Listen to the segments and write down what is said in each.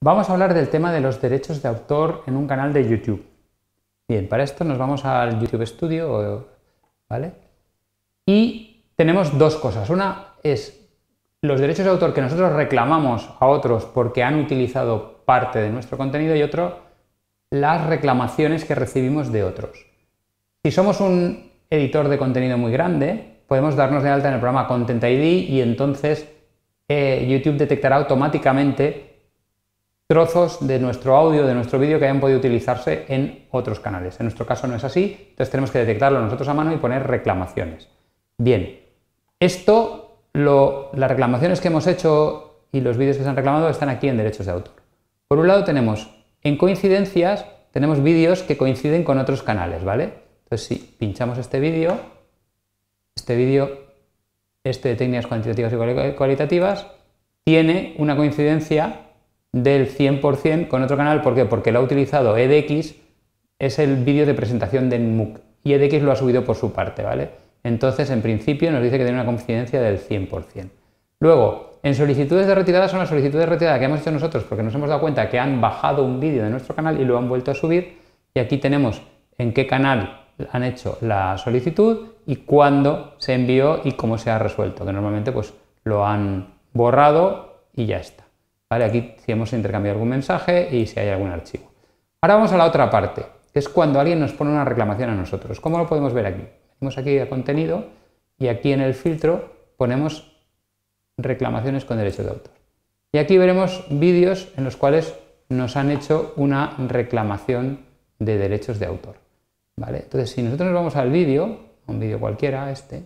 Vamos a hablar del tema de los derechos de autor en un canal de YouTube. Bien, para esto nos vamos al YouTube Studio, ¿vale? Y tenemos dos cosas. Una es los derechos de autor que nosotros reclamamos a otros porque han utilizado parte de nuestro contenido y otro, las reclamaciones que recibimos de otros. Si somos un editor de contenido muy grande, podemos darnos de alta en el programa Content ID y entonces eh, YouTube detectará automáticamente trozos de nuestro audio, de nuestro vídeo que hayan podido utilizarse en otros canales. En nuestro caso no es así, entonces tenemos que detectarlo nosotros a mano y poner reclamaciones. Bien, esto, lo, las reclamaciones que hemos hecho y los vídeos que se han reclamado están aquí en derechos de autor. Por un lado tenemos, en coincidencias, tenemos vídeos que coinciden con otros canales, ¿vale? Entonces si pinchamos este vídeo, este vídeo, este de técnicas cuantitativas y cualitativas, tiene una coincidencia del 100% con otro canal. ¿Por qué? Porque lo ha utilizado EDX, es el vídeo de presentación de MOOC y EDX lo ha subido por su parte, ¿vale? Entonces, en principio, nos dice que tiene una coincidencia del 100%. Luego, en solicitudes de retirada son las solicitudes de retirada que hemos hecho nosotros porque nos hemos dado cuenta que han bajado un vídeo de nuestro canal y lo han vuelto a subir. Y aquí tenemos en qué canal han hecho la solicitud y cuándo se envió y cómo se ha resuelto, que normalmente pues lo han borrado y ya está. ¿Vale? Aquí hemos intercambiado algún mensaje y si hay algún archivo. Ahora vamos a la otra parte, que es cuando alguien nos pone una reclamación a nosotros. ¿Cómo lo podemos ver aquí? Venimos aquí a contenido y aquí en el filtro ponemos reclamaciones con derechos de autor. Y aquí veremos vídeos en los cuales nos han hecho una reclamación de derechos de autor. ¿Vale? Entonces, si nosotros nos vamos al vídeo, un vídeo cualquiera, este,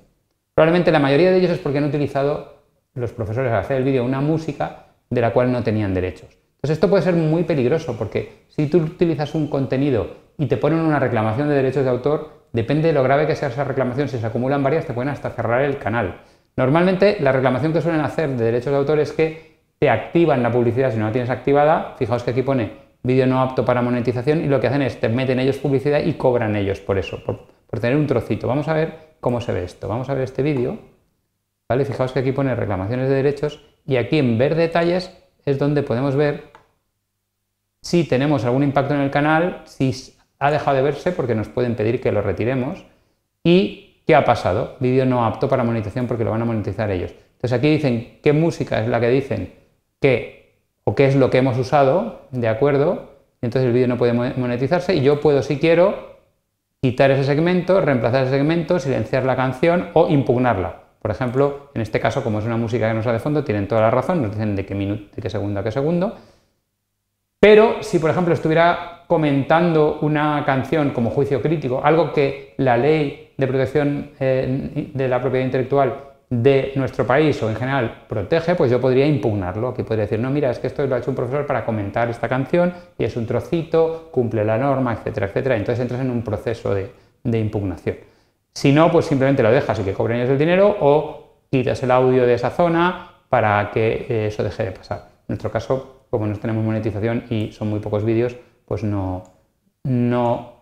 probablemente la mayoría de ellos es porque han utilizado los profesores al hacer el vídeo una música de la cual no tenían derechos. Entonces esto puede ser muy peligroso porque si tú utilizas un contenido y te ponen una reclamación de derechos de autor, depende de lo grave que sea esa reclamación, si se acumulan varias te pueden hasta cerrar el canal. Normalmente la reclamación que suelen hacer de derechos de autor es que te activan la publicidad si no la tienes activada, fijaos que aquí pone vídeo no apto para monetización y lo que hacen es te meten ellos publicidad y cobran ellos por eso, por, por tener un trocito. Vamos a ver cómo se ve esto. Vamos a ver este vídeo. Fijaos que aquí pone reclamaciones de derechos y aquí en ver detalles es donde podemos ver si tenemos algún impacto en el canal, si ha dejado de verse porque nos pueden pedir que lo retiremos y qué ha pasado, vídeo no apto para monetización porque lo van a monetizar ellos. Entonces aquí dicen qué música es la que dicen que o qué es lo que hemos usado, ¿de acuerdo? Entonces el vídeo no puede monetizarse y yo puedo si quiero quitar ese segmento, reemplazar ese segmento, silenciar la canción o impugnarla. Por ejemplo, en este caso, como es una música que no sale de fondo, tienen toda la razón, nos dicen de qué minuto, de qué segundo a qué segundo. Pero si, por ejemplo, estuviera comentando una canción como juicio crítico, algo que la ley de protección eh, de la propiedad intelectual de nuestro país o en general protege, pues yo podría impugnarlo. Aquí podría decir, no, mira, es que esto lo ha hecho un profesor para comentar esta canción y es un trocito, cumple la norma, etcétera, etcétera. Entonces entras en un proceso de impugnación. Si no, pues simplemente lo dejas y que cobren el dinero o quitas el audio de esa zona para que eh, eso deje de pasar. En nuestro caso, como no tenemos monetización y son muy pocos vídeos, pues no, no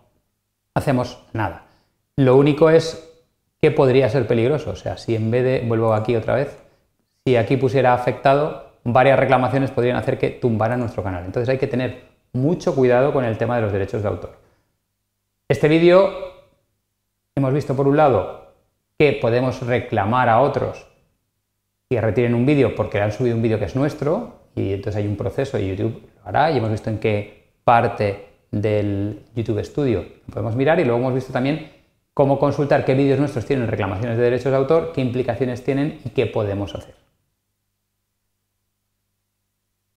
hacemos nada. Lo único es que podría ser peligroso. O sea, si en vez de, vuelvo aquí otra vez, si aquí pusiera afectado, varias reclamaciones podrían hacer que tumbara nuestro canal. Entonces hay que tener mucho cuidado con el tema de los derechos de autor. Este vídeo Hemos visto, por un lado, que podemos reclamar a otros que retiren un vídeo porque han subido un vídeo que es nuestro, y entonces hay un proceso y YouTube lo hará, y hemos visto en qué parte del YouTube Studio podemos mirar, y luego hemos visto también cómo consultar qué vídeos nuestros tienen reclamaciones de derechos de autor, qué implicaciones tienen y qué podemos hacer.